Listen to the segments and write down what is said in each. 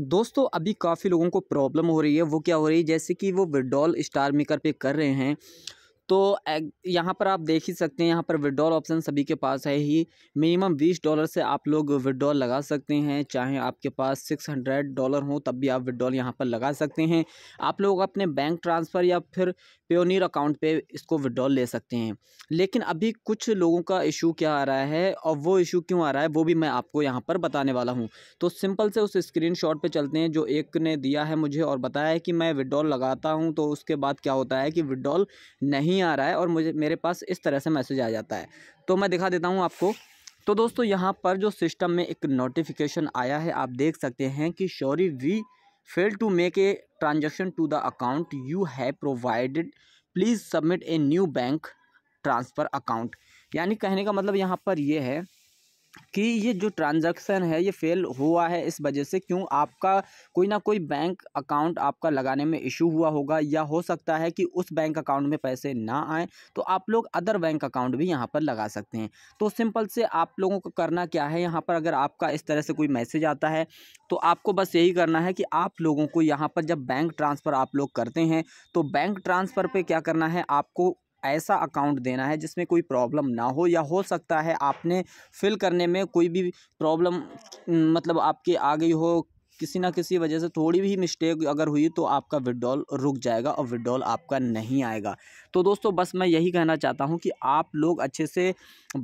दोस्तों अभी काफ़ी लोगों को प्रॉब्लम हो रही है वो क्या हो रही है जैसे कि वो विड्रॉल स्टार मेकर पे कर रहे हैं तो यहाँ पर आप देख ही सकते हैं यहाँ पर विड्रॉल ऑप्शन सभी के पास है ही मिनिमम बीस डॉलर से आप लोग विड्रॉल लगा सकते हैं चाहे आपके पास सिक्स हंड्रेड डॉलर हो तब भी आप विड्रॉल यहाँ पर लगा सकते हैं आप लोग अपने बैंक ट्रांसफ़र या फिर पेनीर अकाउंट पे इसको विड्रॉल ले सकते हैं लेकिन अभी कुछ लोगों का इशू क्या आ रहा है और वो इशू क्यों आ रहा है वो भी मैं आपको यहाँ पर बताने वाला हूँ तो सिंपल से उस स्क्रीन शॉट पर चलते हैं जो एक ने दिया है मुझे और बताया है कि मैं विड्रॉल लगाता हूँ तो उसके बाद क्या होता है कि विड्रॉल नहीं नहीं आ रहा है और मुझे मेरे पास इस तरह से मैसेज आ जाता है तो मैं दिखा देता हूँ आपको तो दोस्तों यहाँ पर जो सिस्टम में एक नोटिफिकेशन आया है आप देख सकते हैं कि sorry we fail to make a transaction to the account you have provided please submit a new bank transfer account यानी कहने का मतलब यहाँ पर यह है कि ये जो ट्रांजैक्शन है ये फेल हुआ है इस वजह से क्यों आपका कोई ना कोई बैंक अकाउंट आपका लगाने में इशू हुआ होगा या हो सकता है कि उस बैंक अकाउंट में पैसे ना आए तो आप लोग अदर बैंक अकाउंट भी यहाँ पर लगा सकते हैं तो सिंपल से आप लोगों को करना क्या है यहाँ पर अगर आपका इस तरह से कोई मैसेज आता है तो आपको बस यही करना है कि आप लोगों को यहाँ पर जब बैंक ट्रांसफ़र आप लोग करते हैं तो बैंक ट्रांसफ़र पर क्या करना है आपको ऐसा अकाउंट देना है जिसमें कोई प्रॉब्लम ना हो या हो सकता है आपने फिल करने में कोई भी प्रॉब्लम मतलब आपके आ गई हो किसी ना किसी वजह से थोड़ी भी मिस्टेक अगर हुई तो आपका विड्रॉल रुक जाएगा और विड्रॉल आपका नहीं आएगा तो दोस्तों बस मैं यही कहना चाहता हूँ कि आप लोग अच्छे से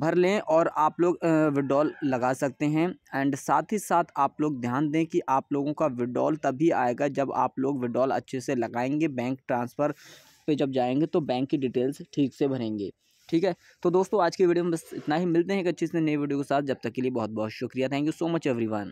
भर लें और आप लोग विड्रॉल लगा सकते हैं एंड साथ ही साथ आप लोग ध्यान दें कि आप लोगों का विड्रॉल तभी आएगा जब आप लोग विड्रॉल अच्छे से लगाएंगे बैंक ट्रांसफ़र पे जब जाएंगे तो बैंक की डिटेल्स ठीक से भरेंगे ठीक है तो दोस्तों आज की वीडियो में बस इतना ही मिलते हैं एक अच्छी से नई वीडियो के साथ जब तक के लिए बहुत बहुत शुक्रिया thank you so much every